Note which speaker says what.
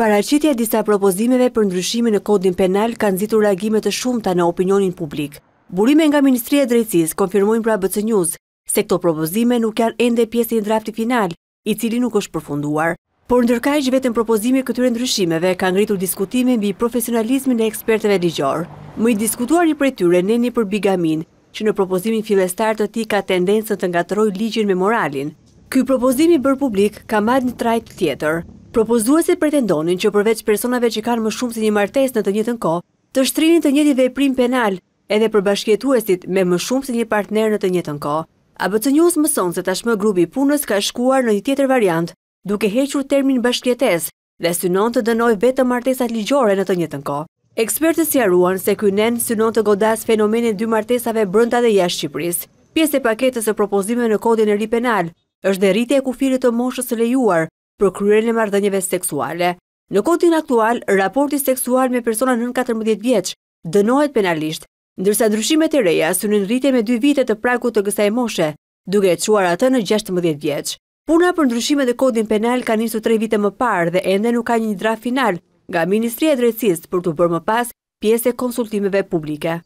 Speaker 1: Paraqitja disa propozimeve për ndryshimin e kodin penal kanë zitur reagime të shumta në opinionin publik. Burime nga Ministria e Drejtësisë konfirmojnë pra BC News se këto propozime nuk janë ende pjesë e drafti final, i cili nuk është përfunduar. Por ndërkaq vetëm propozimi këtyre ndryshimeve ka ngritur diskutimin mbi profesionalizmin e ekspertëve ligjor. Më i diskutuari prej tyre neni për bigamin, që në propozimin fillestar të tij ka tendencën të ngatëroj ligjin me moralin. Ky propozim i bërë publik ka marrë një trajt tjetër. Propozuesit pretendonin që përveç personave që kanë më shumë si një martes në të njëtën ko, të shtrinit të njëti veprim penal edhe për bashkjetuesit me më shumë si një partner në të njëtën ko, a News mëson se tashmë grubi punës ka shkuar në një tjetër variant, duke hequr termin bashkjetes dhe synon të dënoj vetë martesat ligjore në të njëtën ko. Ekspertës si arruan se kynen synon të godas fenomenin dy martesave brënda dhe jashtë Shqipëris. Pjesë e paketës e propozime në kodin e penal është dhe rritje e kufirit të moshës lejuar, për kryerën e mardënjeve seksuale. Në kodin aktual, raporti seksual me persona nën 14 vjeqë dënohet penalisht, ndërsa ndryshimet e reja së në me 2 vite të praku të kësaj moshe, duke e quar atë në 16 vjeqë. Puna për ndryshimet e kodin penal ka njësu 3 vite më parë dhe ende nuk ka një draft final nga Ministri e Drecist për të bërë më pas pjese konsultimeve publike.